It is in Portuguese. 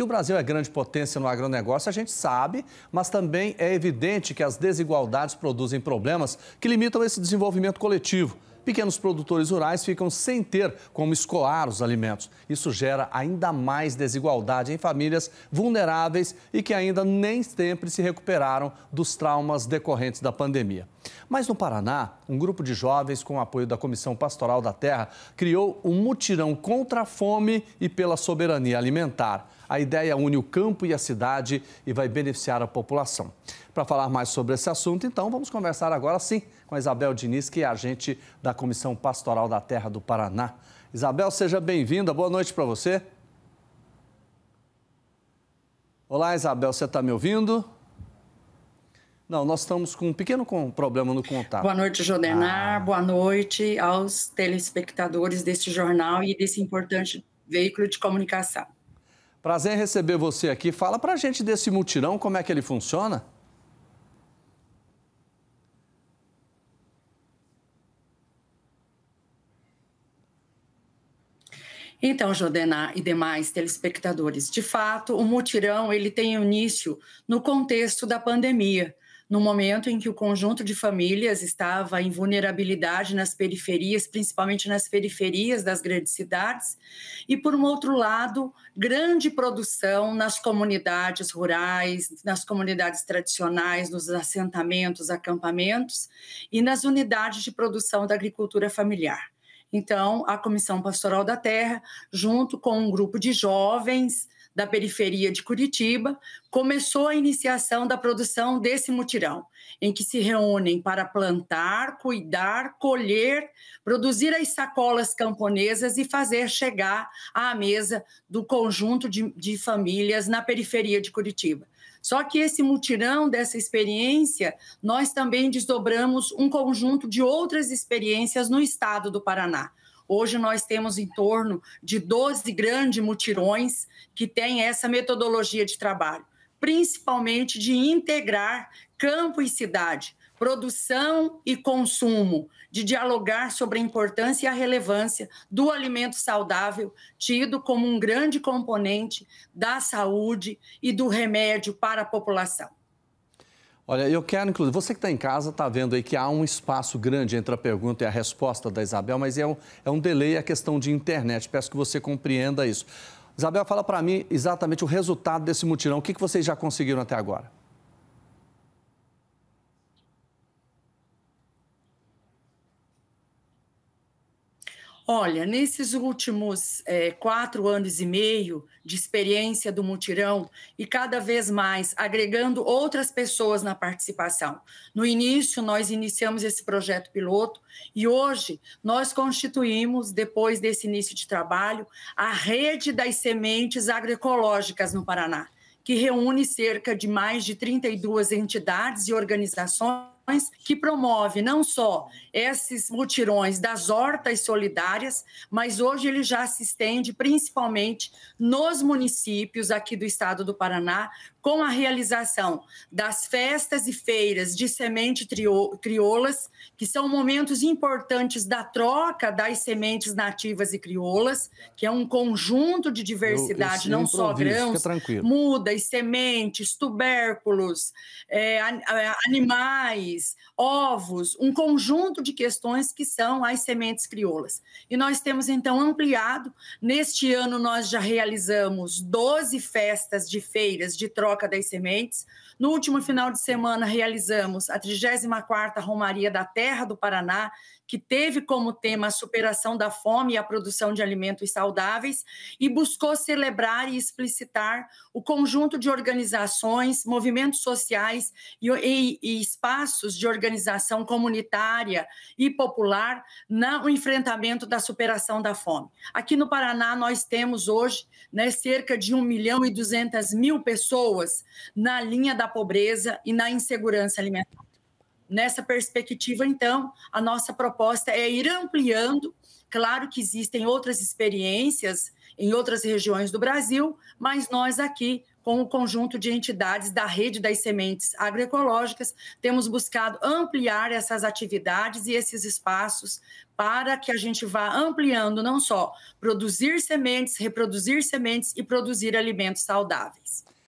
Que o Brasil é grande potência no agronegócio, a gente sabe, mas também é evidente que as desigualdades produzem problemas que limitam esse desenvolvimento coletivo. Pequenos produtores rurais ficam sem ter como escoar os alimentos. Isso gera ainda mais desigualdade em famílias vulneráveis e que ainda nem sempre se recuperaram dos traumas decorrentes da pandemia. Mas no Paraná, um grupo de jovens, com o apoio da Comissão Pastoral da Terra, criou um mutirão contra a fome e pela soberania alimentar. A ideia une o campo e a cidade e vai beneficiar a população. Para falar mais sobre esse assunto, então, vamos conversar agora sim com a Isabel Diniz, que é agente da Comissão Pastoral da Terra do Paraná. Isabel, seja bem-vinda. Boa noite para você. Olá, Isabel, você está me ouvindo? Não, nós estamos com um pequeno problema no contato. Boa noite, Jodenar. Ah. Boa noite aos telespectadores deste jornal e desse importante veículo de comunicação. Prazer em receber você aqui. Fala pra gente desse mutirão, como é que ele funciona? Então, Jordana e demais telespectadores, de fato, o mutirão ele tem início no contexto da pandemia no momento em que o conjunto de famílias estava em vulnerabilidade nas periferias, principalmente nas periferias das grandes cidades, e, por um outro lado, grande produção nas comunidades rurais, nas comunidades tradicionais, nos assentamentos, acampamentos e nas unidades de produção da agricultura familiar. Então, a Comissão Pastoral da Terra, junto com um grupo de jovens, da periferia de Curitiba, começou a iniciação da produção desse mutirão, em que se reúnem para plantar, cuidar, colher, produzir as sacolas camponesas e fazer chegar à mesa do conjunto de, de famílias na periferia de Curitiba. Só que esse mutirão dessa experiência, nós também desdobramos um conjunto de outras experiências no estado do Paraná. Hoje nós temos em torno de 12 grandes mutirões que têm essa metodologia de trabalho, principalmente de integrar campo e cidade, produção e consumo, de dialogar sobre a importância e a relevância do alimento saudável, tido como um grande componente da saúde e do remédio para a população. Olha, eu quero, inclusive, você que está em casa está vendo aí que há um espaço grande entre a pergunta e a resposta da Isabel, mas é um, é um delay a questão de internet. Peço que você compreenda isso. Isabel, fala para mim exatamente o resultado desse mutirão. O que, que vocês já conseguiram até agora? Olha, nesses últimos é, quatro anos e meio de experiência do mutirão e cada vez mais agregando outras pessoas na participação. No início, nós iniciamos esse projeto piloto e hoje nós constituímos, depois desse início de trabalho, a rede das sementes agroecológicas no Paraná, que reúne cerca de mais de 32 entidades e organizações que promove não só esses mutirões das hortas solidárias, mas hoje ele já se estende principalmente nos municípios aqui do estado do Paraná, com a realização das festas e feiras de semente crioulas, que são momentos importantes da troca das sementes nativas e crioulas, que é um conjunto de diversidade, eu, eu não só grãos, mudas, sementes, tubérculos, é, animais, ovos, um conjunto de questões que são as sementes crioulas. E nós temos então ampliado. Neste ano nós já realizamos 12 festas de feiras de troca das sementes. No último final de semana realizamos a 34ª Romaria da Terra do Paraná, que teve como tema a superação da fome e a produção de alimentos saudáveis e buscou celebrar e explicitar o conjunto de organizações, movimentos sociais e, e, e espaços espaços de organização comunitária e popular no enfrentamento da superação da fome. Aqui no Paraná, nós temos hoje né, cerca de 1 milhão e 200 mil pessoas na linha da pobreza e na insegurança alimentar. Nessa perspectiva, então, a nossa proposta é ir ampliando. Claro que existem outras experiências em outras regiões do Brasil, mas nós aqui com o conjunto de entidades da rede das sementes agroecológicas, temos buscado ampliar essas atividades e esses espaços para que a gente vá ampliando não só produzir sementes, reproduzir sementes e produzir alimentos saudáveis.